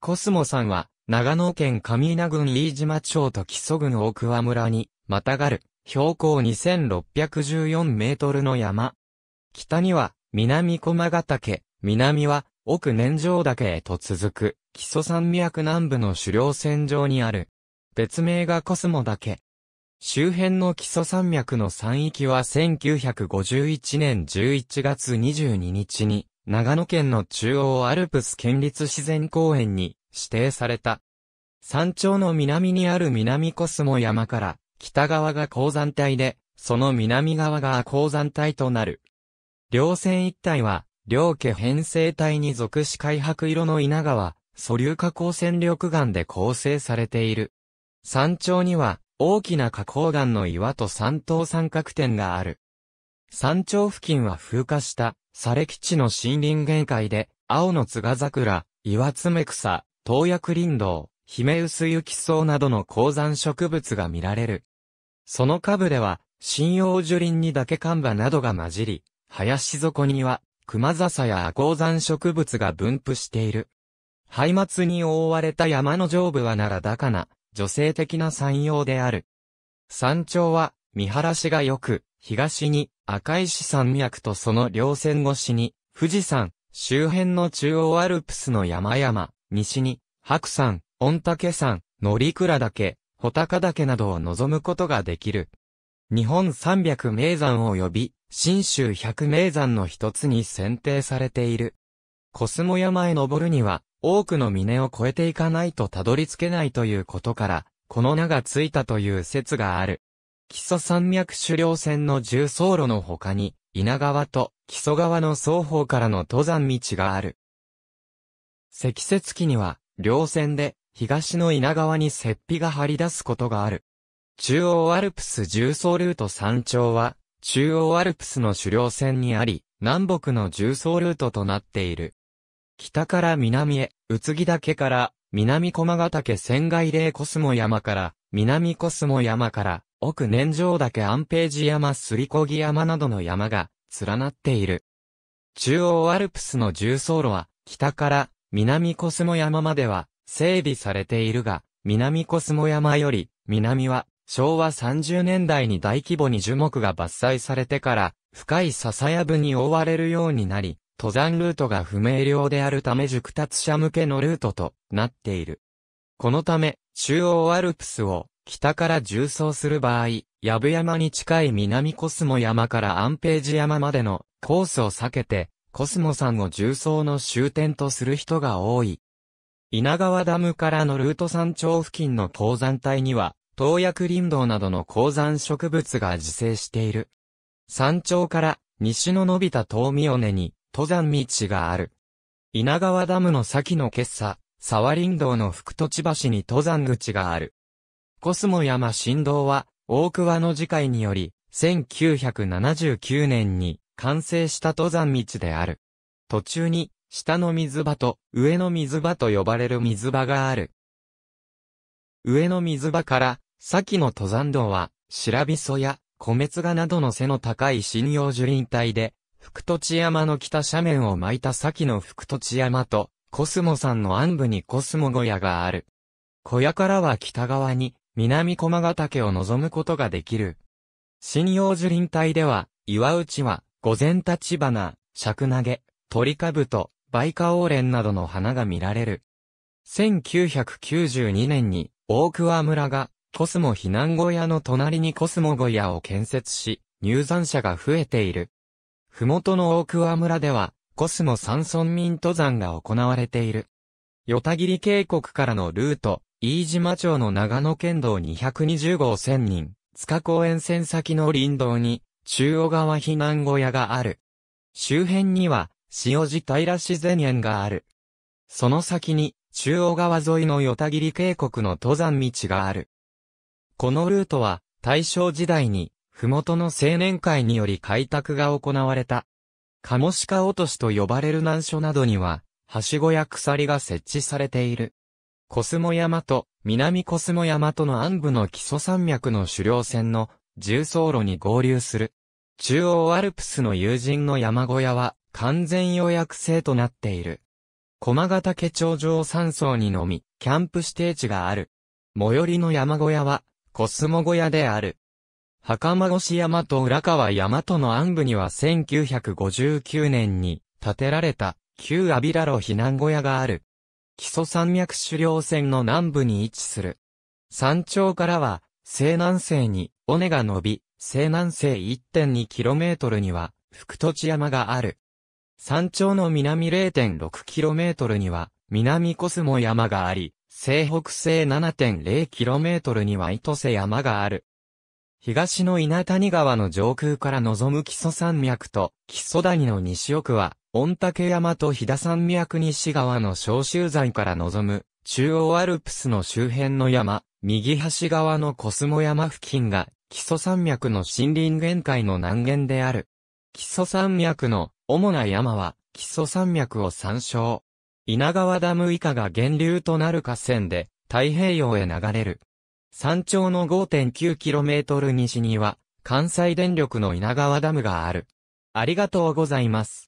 コスモさんは、長野県上稲郡飯島町と木曽郡大桑村に、またがる、標高2614メートルの山。北には、南駒ヶ岳、南は、奥年城岳へと続く、木曽山脈南部の狩猟線上にある。別名がコスモ岳。周辺の木曽山脈の山域は1951年11月22日に長野県の中央アルプス県立自然公園に指定された。山頂の南にある南コスモ山から、北側が鉱山帯で、その南側が鉱山帯となる。稜線一帯は、両家編成帯に属し海白色の稲川、素粒加工線緑岩で構成されている。山頂には、大きな花崗岩の岩と三等三角点がある。山頂付近は風化した、砂基地の森林限界で、青のつが桜、岩爪草、東薬林道、ヒメウスユキソウなどの高山植物が見られる。その下部では、針葉樹林にだけ。看板などが混じり、林底には、熊笹や鉱高山植物が分布している。灰末に覆われた山の上部はならだかな、女性的な山陽である。山頂は、見晴らしが良く、東に、赤石山脈とその稜線越しに、富士山、周辺の中央アルプスの山々、西に、白山、御嶽山、乗倉岳、穂高岳などを望むことができる。日本三百名山及び、新州百名山の一つに選定されている。コスモ山へ登るには、多くの峰を越えていかないとたどり着けないということから、この名がついたという説がある。木曽山脈狩猟船の重走路の他に、稲川と木曽川の双方からの登山道がある。積雪期には、稜線で、東の稲川に雪碑が張り出すことがある。中央アルプス重走ルート山頂は、中央アルプスの狩猟線にあり、南北の重走ルートとなっている。北から南へ、宇津木岳から、南駒ヶ岳仙外霊コスモ山から、南コスモ山から、奥年城岳安平寺山すりこぎ山などの山が連なっている。中央アルプスの重走路は北から南コスモ山までは整備されているが、南コスモ山より南は昭和30年代に大規模に樹木が伐採されてから深い笹やぶに覆われるようになり、登山ルートが不明瞭であるため熟達者向けのルートとなっている。このため中央アルプスを北から縦走する場合、やぶ山に近い南コスモ山から安平寺山までのコースを避けて、コスモ山を重曹の終点とする人が多い。稲川ダムからのルート山頂付近の鉱山帯には、東薬林道などの鉱山植物が自生している。山頂から西の伸びた遠見尾根に登山道がある。稲川ダムの先の決佐、沢林道の福土地橋に登山口がある。コスモ山振動は、大桑の次回により、1979年に完成した登山道である。途中に、下の水場と上の水場と呼ばれる水場がある。上の水場から、先の登山道は、白びそや、米津賀などの背の高い針葉樹林帯で、福土地山の北斜面を巻いた先の福土地山と、コスモ山の暗部にコスモ小屋がある。小屋からは北側に、南駒ヶ岳を望むことができる。針葉樹林帯では、岩内は、午前立ち花、尺投げ、鳥かぶと、バイカオーレンなどの花が見られる。1992年に、大桑村が、コスモ避難小屋の隣にコスモ小屋を建設し、入山者が増えている。ふもとの大桑村では、コスモ山村民登山が行われている。ヨタギリ渓谷からのルート、飯島町の長野県道220号1000人、塚公園線先の林道に、中央側避難小屋がある。周辺には、塩地平自然園がある。その先に、中央側沿いの与田切渓谷の登山道がある。このルートは、大正時代に、麓の青年会により開拓が行われた。カモシカ落としと呼ばれる難所などには、はしごや鎖が設置されている。コスモ山と南コスモ山との暗部の基礎山脈の狩猟船の重走路に合流する。中央アルプスの友人の山小屋は完全予約制となっている。駒ヶ岳頂上山荘にのみ、キャンプ指定地がある。最寄りの山小屋は、コスモ小屋である。袴越山と浦川山との暗部には1959年に建てられた旧アビラロ避難小屋がある。基礎山脈狩猟線の南部に位置する。山頂からは、西南西に尾根が伸び、西南西 1.2km には、福土地山がある。山頂の南 0.6km には、南コスモ山があり、西北西 7.0km には糸瀬山がある。東の稲谷川の上空から望む基礎山脈と基礎谷の西奥は御嶽山と飛騨山脈西側の消州山から望む、中央アルプスの周辺の山、右端側のコスモ山付近が、基礎山脈の森林限界の南限である。基礎山脈の主な山は、基礎山脈を参照。稲川ダム以下が源流となる河川で、太平洋へ流れる。山頂の 5.9km 西には、関西電力の稲川ダムがある。ありがとうございます。